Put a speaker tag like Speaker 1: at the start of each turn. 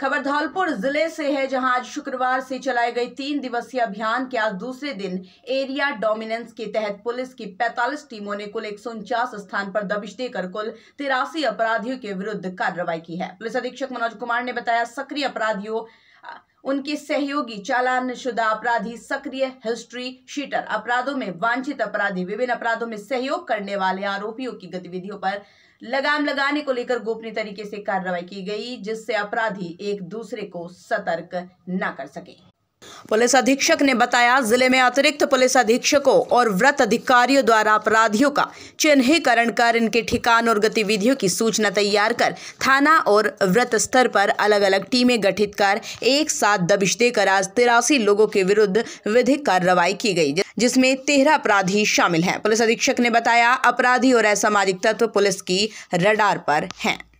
Speaker 1: खबर धौलपुर जिले से है जहां आज शुक्रवार से चलाए गए तीन दिवसीय अभियान के आज दूसरे दिन एरिया डोमिनेंस के तहत पुलिस की 45 टीमों ने कुल एक स्थान पर दबिश देकर कुल तिरासी अपराधियों के विरुद्ध कार्रवाई की है पुलिस अधीक्षक मनोज कुमार ने बताया सक्रिय अपराधियों उनके सहयोगी चालान शुदा अपराधी सक्रिय हिस्ट्री शीटर अपराधों में वांछित अपराधी विभिन्न अपराधों में सहयोग करने वाले आरोपियों की गतिविधियों पर लगाम लगाने को लेकर गोपनीय तरीके से कार्रवाई की गई जिससे अपराधी एक दूसरे को सतर्क न कर सके पुलिस अधीक्षक ने बताया जिले में अतिरिक्त पुलिस अधीक्षकों और व्रत अधिकारियों द्वारा अपराधियों का चिन्हीकरण कर इनके ठिकान और गतिविधियों की सूचना तैयार कर थाना और व्रत स्तर पर अलग अलग टीमें गठित कर एक साथ दबिश देकर आज तिरासी लोगों के विरुद्ध विधिक कार्रवाई की गई जिसमें तेरह अपराधी शामिल हैं पुलिस अधीक्षक ने बताया अपराधी और असामाजिक तत्व पुलिस की रडार पर हैं